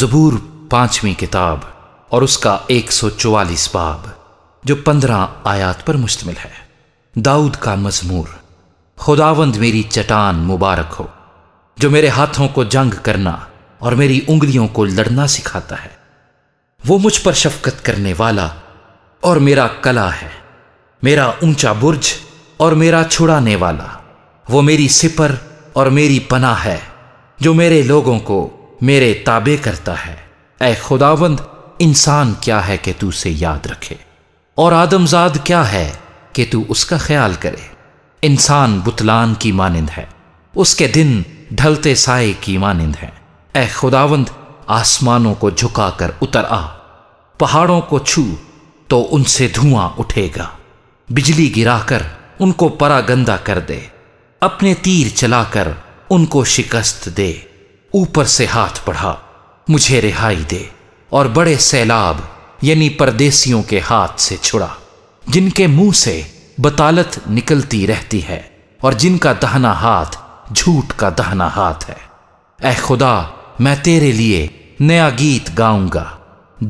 जबूर पांचवी किताब और उसका एक सौ चौवालीस बाब जो पंद्रह आयात पर मुश्तमिल है दाऊद का मजमूर खुदावंद मेरी चटान मुबारक हो जो मेरे हाथों को जंग करना और मेरी उंगलियों को लड़ना सिखाता है वो मुझ पर शफकत करने वाला और मेरा कला है मेरा ऊंचा बुर्ज और मेरा छुड़ाने वाला वो मेरी सिपर और मेरी पना है जो मेरे लोगों को मेरे ताबे करता है ए खुदावंद इंसान क्या है कि तू उसे याद रखे और आदमजाद क्या है कि तू उसका ख्याल करे इंसान बुतलान की मानंद है उसके दिन ढलते साए की मानंद है ए खुदावंद आसमानों को झुकाकर उतर आ पहाड़ों को छू तो उनसे धुआं उठेगा बिजली गिराकर उनको परागंदा कर दे अपने तीर चलाकर उनको शिकस्त दे ऊपर से हाथ पढ़ा मुझे रिहाई दे और बड़े सैलाब यानी परदेसियों के हाथ से छुड़ा जिनके मुंह से बतालत निकलती रहती है और जिनका दहना हाथ झूठ का दहना हाथ है ए खुदा मैं तेरे लिए नया गीत गाऊंगा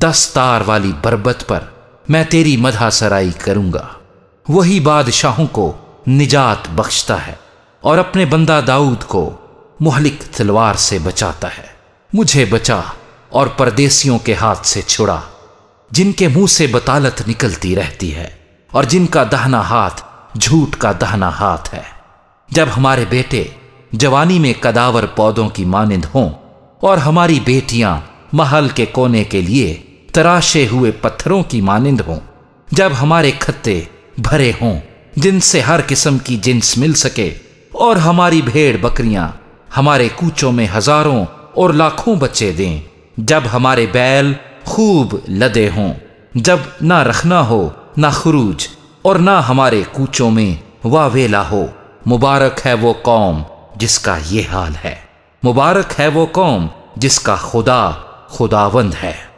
दस तार वाली बरबत पर मैं तेरी मधा सराई करूंगा वही बादशाहों को निजात बख्शता है और अपने बंदा दाऊद को मोहलिक तलवार से बचाता है मुझे बचा और परदेसियों के हाथ से छुड़ा जिनके मुंह से बतालत निकलती रहती है और जिनका दहना हाथ झूठ का दहना हाथ है जब हमारे बेटे जवानी में कदावर पौधों की मानिंद हों और हमारी बेटियां महल के कोने के लिए तराशे हुए पत्थरों की मानिंद हों जब हमारे खत्ते भरे हों जिनसे हर किस्म की जिन्स मिल सके और हमारी भेड़ बकरियां हमारे कूचों में हजारों और लाखों बच्चे दें जब हमारे बैल खूब लदे हों जब ना रखना हो ना खरूज और ना हमारे कूचों में वावेला हो मुबारक है वो कौम जिसका ये हाल है मुबारक है वो कौम जिसका खुदा खुदावंद है